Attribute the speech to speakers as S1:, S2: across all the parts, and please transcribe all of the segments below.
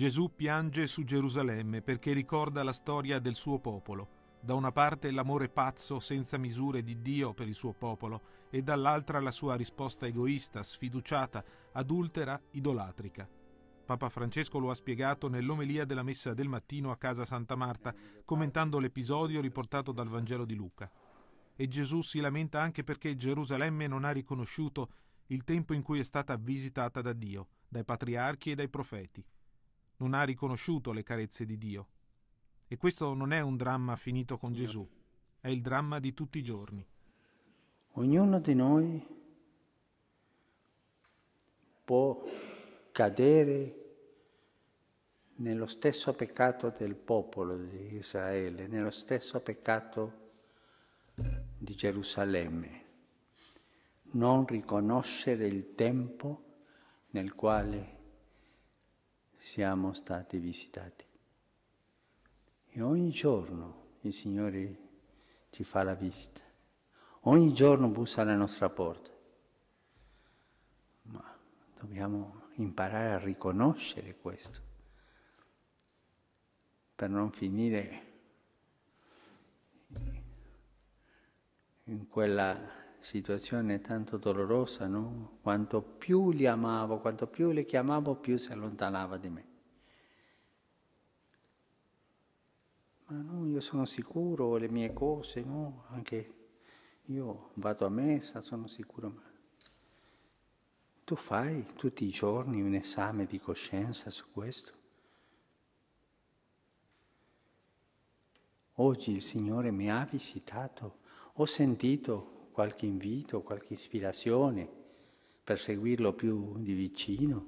S1: Gesù piange su Gerusalemme perché ricorda la storia del suo popolo. Da una parte l'amore pazzo senza misure di Dio per il suo popolo e dall'altra la sua risposta egoista, sfiduciata, adultera, idolatrica. Papa Francesco lo ha spiegato nell'omelia della messa del mattino a casa Santa Marta, commentando l'episodio riportato dal Vangelo di Luca. E Gesù si lamenta anche perché Gerusalemme non ha riconosciuto il tempo in cui è stata visitata da Dio, dai patriarchi e dai profeti non ha riconosciuto le carezze di Dio. E questo non è un dramma finito con Gesù, è il dramma di tutti i giorni.
S2: Ognuno di noi può cadere nello stesso peccato del popolo di Israele, nello stesso peccato di Gerusalemme, non riconoscere il tempo nel quale siamo stati visitati. E ogni giorno il Signore ci fa la visita, ogni giorno bussa alla nostra porta, ma dobbiamo imparare a riconoscere questo per non finire in quella situazione tanto dolorosa, no? Quanto più li amavo, quanto più li chiamavo, più si allontanava di me. Ma no, io sono sicuro, le mie cose, no? Anche io vado a messa, sono sicuro, ma tu fai tutti i giorni un esame di coscienza su questo? Oggi il Signore mi ha visitato, ho sentito qualche invito, qualche ispirazione per seguirlo più di vicino,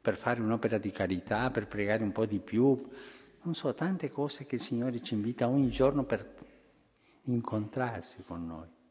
S2: per fare un'opera di carità, per pregare un po' di più, non so, tante cose che il Signore ci invita ogni giorno per
S1: incontrarsi con noi.